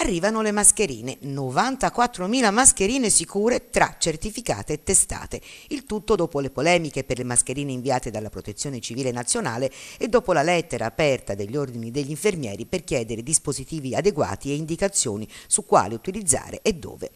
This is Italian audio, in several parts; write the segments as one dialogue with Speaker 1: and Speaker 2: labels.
Speaker 1: arrivano le mascherine, 94.000 mascherine sicure tra certificate e testate, il tutto dopo le polemiche per le mascherine inviate dalla Protezione Civile Nazionale e dopo la lettera aperta degli ordini degli infermieri per chiedere dispositivi adeguati e indicazioni su quali utilizzare e dove.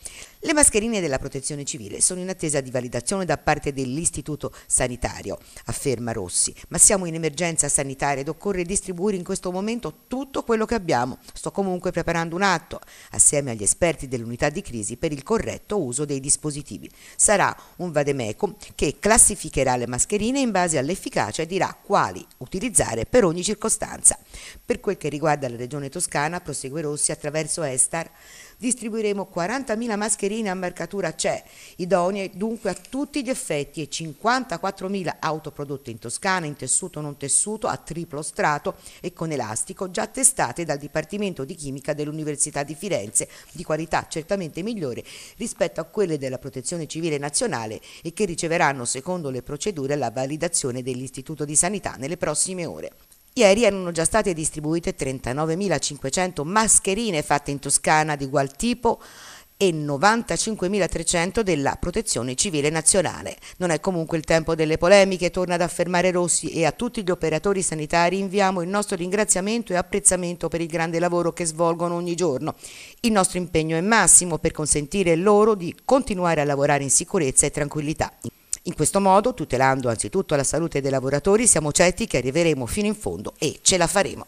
Speaker 1: Le mascherine della protezione civile sono in attesa di validazione da parte dell'Istituto Sanitario, afferma Rossi, ma siamo in emergenza sanitaria ed occorre distribuire in questo momento tutto quello che abbiamo. Sto comunque preparando un atto, assieme agli esperti dell'unità di crisi, per il corretto uso dei dispositivi. Sarà un vademecum che classificherà le mascherine in base all'efficacia e dirà quali utilizzare per ogni circostanza. Per quel che riguarda la regione toscana, prosegue Rossi attraverso Estar, Distribuiremo 40.000 mascherine a marcatura CE, idonee dunque a tutti gli effetti e 54.000 autoprodotte in Toscana in tessuto non tessuto a triplo strato e con elastico già testate dal Dipartimento di Chimica dell'Università di Firenze, di qualità certamente migliore rispetto a quelle della Protezione Civile Nazionale e che riceveranno secondo le procedure la validazione dell'Istituto di Sanità nelle prossime ore. Ieri erano già state distribuite 39.500 mascherine fatte in Toscana di ugual tipo e 95.300 della Protezione Civile Nazionale. Non è comunque il tempo delle polemiche, torna ad affermare Rossi e a tutti gli operatori sanitari inviamo il nostro ringraziamento e apprezzamento per il grande lavoro che svolgono ogni giorno. Il nostro impegno è massimo per consentire loro di continuare a lavorare in sicurezza e tranquillità. In questo modo, tutelando anzitutto la salute dei lavoratori, siamo certi che arriveremo fino in fondo e ce la faremo.